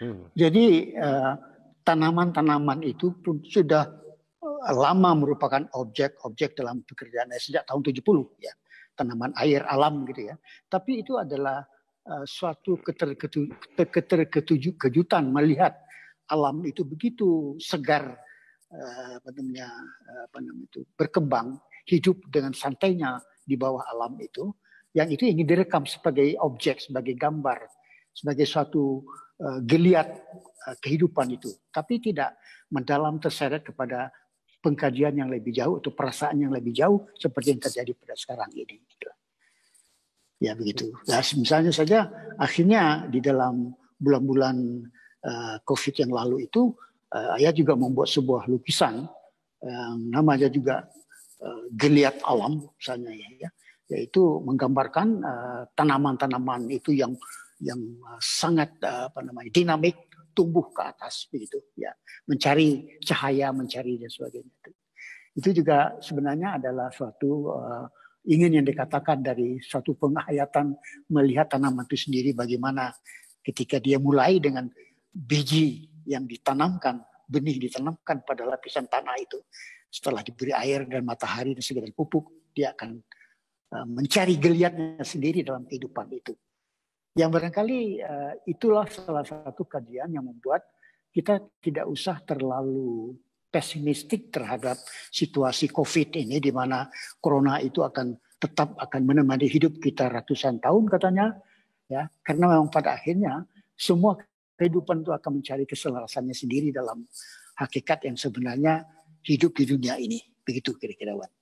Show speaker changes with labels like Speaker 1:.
Speaker 1: Hmm. Jadi eh, tanaman-tanaman uh, itu pun sudah eh, lama merupakan objek-objek dalam pekerjaan sejak tahun 70 ya. Tanaman air alam gitu ya. Tapi itu adalah uh, suatu keterkejutan keter keter melihat alam itu begitu segar apa namanya apa namanya itu berkembang hidup dengan santainya di bawah alam itu yang itu ingin direkam sebagai objek sebagai gambar sebagai suatu uh, geliat uh, kehidupan itu, tapi tidak mendalam terseret kepada pengkajian yang lebih jauh atau perasaan yang lebih jauh seperti yang terjadi pada sekarang ini. Gitu. Ya begitu. Nah, misalnya saja akhirnya di dalam bulan-bulan uh, COVID yang lalu itu uh, ayah juga membuat sebuah lukisan yang namanya juga uh, geliat alam misalnya ya, ya. yaitu menggambarkan tanaman-tanaman uh, itu yang yang eh, sangat eh, apa namanya dinamik tumbuh ke atas begitu ya mencari cahaya mencari dan sebagainya itu itu juga sebenarnya adalah suatu uh, ingin yang dikatakan dari suatu penghayatan melihat tanaman itu sendiri bagaimana ketika dia mulai dengan biji yang ditanamkan benih ditanamkan pada lapisan tanah itu setelah diberi air dan matahari dan segala pupuk dia akan mencari geliatnya sendiri dalam kehidupan itu yang barangkali uh, itulah salah satu kajian yang membuat kita tidak usah terlalu pesimistik terhadap situasi COVID ini di mana corona itu akan tetap akan menemani hidup kita ratusan tahun katanya ya karena memang pada akhirnya semua kehidupan itu akan mencari keselarasannya sendiri dalam hakikat yang sebenarnya hidup di dunia ini begitu kira-kira Wan.